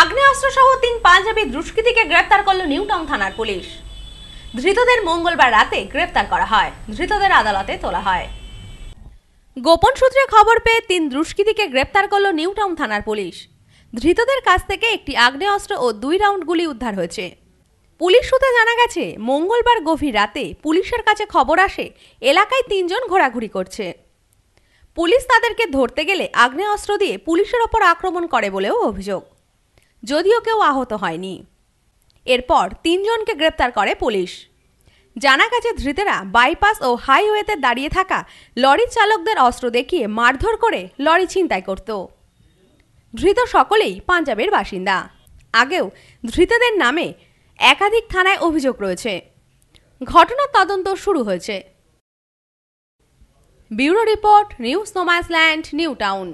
আগ্নেয়াস্ত্র সহ তিন পাঞ্জাবি দুষ্কৃতীকে গ্রেপ্তার করল নিউটাউন থানার পুলিশ ধৃতদের মঙ্গলবার রাতে গ্রেপ্তার করা হয় ধৃতদের আদালতে তোলা হয় গোপন সূত্রে খবর পেয়ে তিন দুষ্কৃতীকে গ্রেপ্তার করল নিউটাউন থানার পুলিশ ধৃতদের কাছ থেকে একটি আগ্নেয়াস্ত্র ও দুই রাউন্ড গুলি উদ্ধার হয়েছে পুলিশ সূত্রে জানা গেছে মঙ্গলবার গভীর রাতে পুলিশের কাছে খবর আসে এলাকায় তিনজন ঘোরাঘুরি করছে পুলিশ তাদেরকে ধরতে গেলে আগ্নেয়াস্ত্র দিয়ে পুলিশের ওপর আক্রমণ করে বলেও অভিযোগ যদিও কেউ আহত হয়নি এরপর তিনজনকে গ্রেপ্তার করে পুলিশ জানা গেছে ধৃতেরা বাইপাস ও হাইওয়েতে দাঁড়িয়ে থাকা লরি চালকদের অস্ত্র দেখিয়ে মারধর করে লরি ছিনতাই করত ধৃত সকলেই পাঞ্জাবের বাসিন্দা আগেও ধৃতদের নামে একাধিক থানায় অভিযোগ রয়েছে ঘটনার তদন্ত শুরু হয়েছে ব্যুরো রিপোর্ট নিউজ নোমাইসল্যান্ড নিউ টাউন